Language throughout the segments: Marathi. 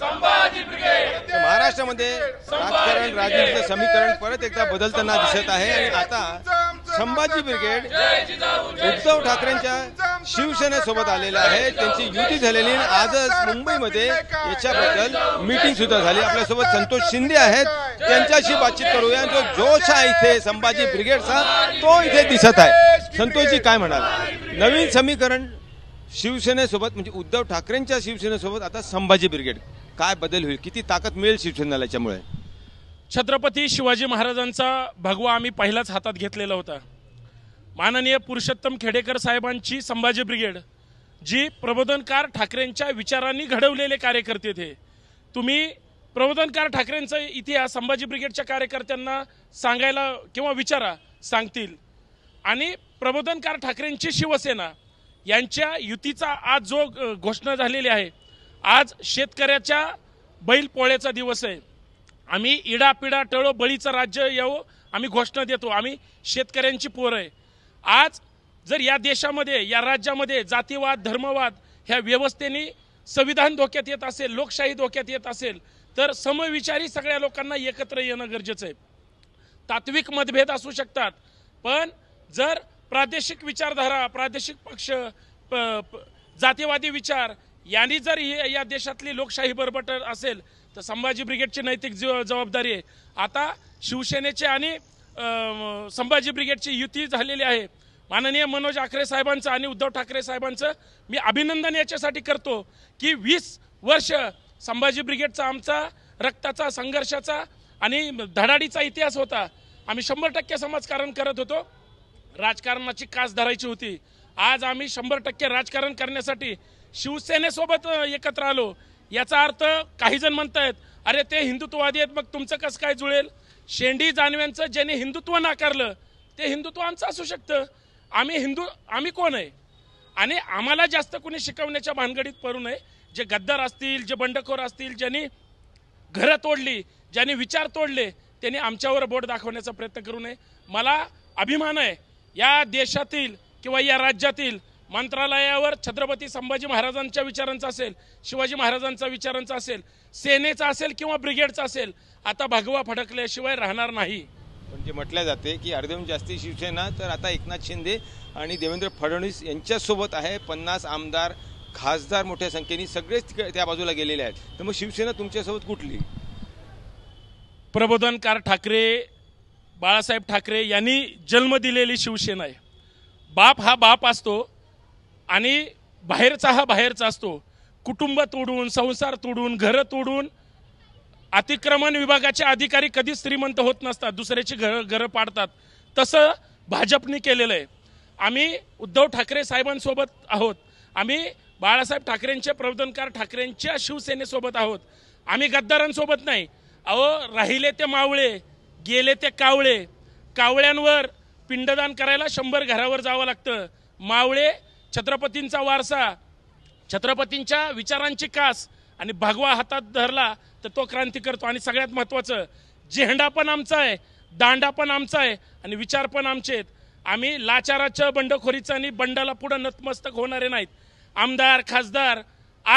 महाराष्ट्रामध्ये राजकारण राजनीतीचं समीकरण परत एकदा बदलताना दिसत आहे आणि आता संभाजी ब्रिगेड उद्धव ठाकरेंच्या शिवसेनेसोबत आलेला आहे त्यांची युती झालेली आजच मुंबईमध्ये याच्याबद्दल मीटिंग सुद्धा झाली आपल्यासोबत संतोष शिंदे आहेत त्यांच्याशी बातचीत करूया जो जोश आहे इथे संभाजी ब्रिगेडचा तो इथे दिसत आहे संतोषजी काय म्हणाल नवीन समीकरण शिवसेनेसोबत म्हणजे उद्धव ठाकरेंच्या शिवसेनेसोबत आता संभाजी ब्रिगेड काय बदल होईल किती ताकद मिळेल शिवसेनेला याच्यामुळे छत्रपती शिवाजी महाराजांचा भगवा आम्ही पहिलाच हातात घेतलेला होता माननीय पुरुषोत्तम खेडेकर साहेबांची संभाजी ब्रिगेड जी प्रबोधनकार ठाकरेंच्या विचारांनी घडवलेले कार्यकर्ते ते तुम्ही प्रबोधनकार ठाकरेंचा इतिहास संभाजी ब्रिगेडच्या कार्यकर्त्यांना सांगायला किंवा विचारा सांगतील आणि प्रबोधनकार ठाकरेंची शिवसेना यांच्या युतीचा आज जो घोषणा झालेली आहे आज शेतकऱ्याच्या बैल पोळ्याचा दिवस आहे आम्ही इडापिडा टळो बळीचं राज्य येऊ आम्ही घोषणा देतो आम्ही शेतकऱ्यांची पोर आहे आज जर या देशामध्ये या राज्यामध्ये जातीवाद धर्मवाद ह्या व्यवस्थेने संविधान धोक्यात येत असेल लोकशाही धोक्यात येत असेल तर समविचारी सगळ्या लोकांना एकत्र येणं गरजेचं आहे तात्विक मतभेद असू शकतात पण जर प्रादेशिक विचारधारा प्रादेशिक पक्ष प, प, जातीवादी विचार यांनी जर ही या देशातली लोकशाही बरबट असेल तर संभाजी ब्रिगेडची नैतिक जबाबदारी आहे आता शिवसेनेचे आणि संभाजी ब्रिगेडची युती झालेली आहे माननीय मनोज आखरे साहेबांचं आणि उद्धव ठाकरे साहेबांचं मी अभिनंदन याच्यासाठी करतो की वीस वर्ष संभाजी ब्रिगेडचा आमचा रक्ताचा संघर्षाचा आणि धडाडीचा इतिहास होता आम्ही शंभर टक्के समाजकारण करत होतो राजकारणाची कास धरायची होती आज आम्ही शंभर टक्के राजकारण करण्यासाठी शिवसेनेसोबत एकत्र आलो याचा अर्थ काही जण म्हणतायत अरे ते हिंदुत्ववादी आहेत मग तुमचं कसं काय जुळेल शेंडी जानव्यांचं ज्याने हिंदुत्व नाकारलं ते हिंदुत्व आमचं असू शकतं आम्ही हिंदू आम्ही कोण आहे आणि आम्हाला जास्त कोणी शिकवण्याच्या भानगडीत पडू नये जे गद्दार असतील जे बंडखोर असतील ज्यांनी घरं तोडली ज्यांनी विचार तोडले त्यांनी आमच्यावर बोट दाखवण्याचा प्रयत्न करू नये मला अभिमान आहे या देशातील किंवा या राज्यातील मंत्रालयावर छत्रपती संभाजी महाराजांच्या विचारांचा असेल शिवाजी महाराजांचा विचारांचा असेल सेनेचा असेल किंवा ब्रिगेडचा असेल आता भगवा फडकल्याशिवाय राहणार नाही म्हणजे म्हटलं जाते की अर्धम जास्ती शिवसेना तर आता एकनाथ शिंदे आणि देवेंद्र फडणवीस यांच्यासोबत आहे पन्नास आमदार खासदार मोठ्या संख्येने सगळेच त्या बाजूला गेलेले आहेत तर मग शिवसेना तुमच्यासोबत कुठली प्रबोधनकार ठाकरे बाळासाहेब ठाकरे यांनी जन्म दिलेली शिवसेना आहे बाप हा बाप असतो आणि बाहेरचा हा बाहेरचा असतो कुटुंब तोडून संसार तोडून घरं तोडून अतिक्रमण विभागाचे अधिकारी कधीच श्रीमंत होत नसतात दुसऱ्याची घर घरं पाडतात तसं भाजपने केलेलं आहे आम्ही उद्धव ठाकरे साहेबांसोबत आहोत आम्ही बाळासाहेब ठाकरेंचे प्रबोधनकार ठाकरेंच्या शिवसेनेसोबत आहोत आम्ही गद्दारांसोबत नाही अहो राहिले ते मावळे गेले ते कावळे कावळ्यांवर पिंडदान करायला शंभर घरावर जावं लागतं मावळे छत्रपतींचा वारसा छत्रपतींच्या विचारांची कास आणि भागवा हातात धरला तर तो क्रांती करतो आणि सगळ्यात महत्त्वाचं झेंडा पण आमचा आहे दांडा पण आमचा आहे आणि विचार पण आमचे आहेत आम्ही लाचाराच्या बंडखोरीचं आणि बंडाला पुढं नतमस्तक होणारे नाहीत आमदार खासदार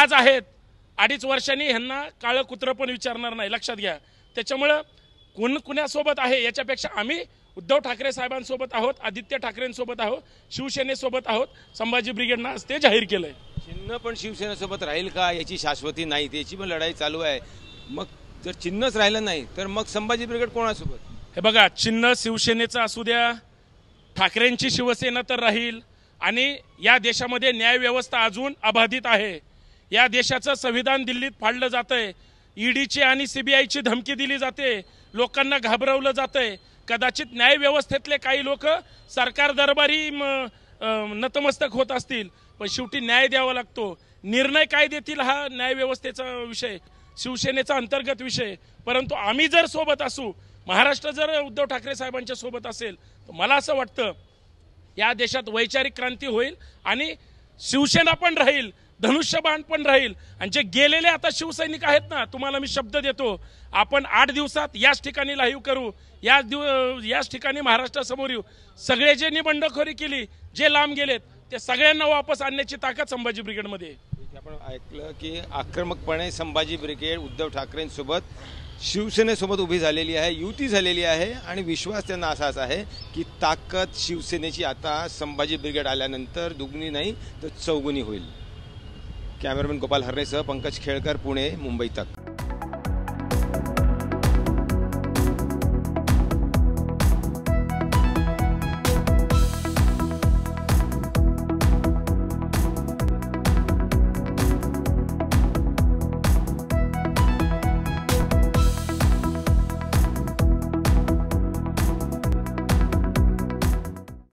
आज आहेत अडीच वर्षांनी ह्यांना काळं कुत्रं पण विचारणार नाही लक्षात घ्या त्याच्यामुळं कोण कुण्यासोबत आहे याच्यापेक्षा आम्ही उद्धव ठाकरे साहेबांसोबत आहोत आदित्य ठाकरेंसोबत आहोत शिवसेनेसोबत आहोत संभाजी ब्रिगेडनं आज ते जाहीर केलंय चिन्ह पण शिवसेनेसोबत राहील का याची शाश्वती नाही त्याची पण लढाई चालू आहे मग जर चिन्हच राहिलं नाही तर मग संभाजी ब्रिगेड कोणासोबत हे बघा चिन्ह शिवसेनेचं असू द्या ठाकरेंची शिवसेना तर राहील आणि या देशामध्ये न्यायव्यवस्था अजून अबाधित आहे या देशाचं संविधान दिल्लीत फाडलं जातं आहे ईडीची आणि सीबीआयची धमकी दिली जाते लोकांना घाबरवलं जातं आहे कदाचित न्यायव्यवस्थेतले काही लोक सरकार दरबारी नतमस्तक होत असतील पण शेवटी न्याय द्यावा लागतो निर्णय काय देतील हा न्यायव्यवस्थेचा विषय शिवसेनेचा अंतर्गत विषय परंतु आम्ही जर सोबत असू महाराष्ट्र जर उद्धव ठाकरे साहेबांच्या सोबत असेल तर मला असं वाटतं या देशात वैचारिक क्रांती होईल आणि शिवसेना पण राहील बाण पण राहील आणि जे गेलेले आता शिवसैनिक आहेत ना तुम्हाला मी शब्द देतो आपण आठ दिवसात याच ठिकाणी लाईव्ह करू याच दिव याच ठिकाणी महाराष्ट्रासमोर येऊ सगळे जे निबंधखोरी केली जे लांब गेलेत ते सगळ्यांना वापस आणण्याची ताकद संभाजी ब्रिगेडमध्ये आपण ऐकलं की आक्रमकपणे संभाजी ब्रिगेड उद्धव ठाकरेंसोबत शिवसेनेसोबत उभी झालेली आहे युती झालेली आहे आणि विश्वास त्यांना असाच आहे की ताकद शिवसेनेची आता संभाजी ब्रिगेड आल्यानंतर दुगणी नाही तर चौगुणी होईल कॅमेरामॅन गोपाल हरणेसह पंकज खेळकर पुणे मुंबई तक